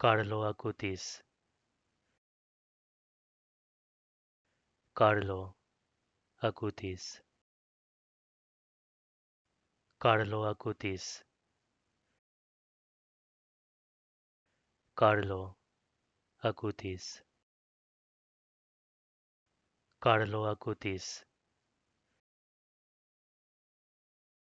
Carlo Acutis. Carlo Acutis. Carlo Acutis. Carlo Acutis. Carlo Acutis.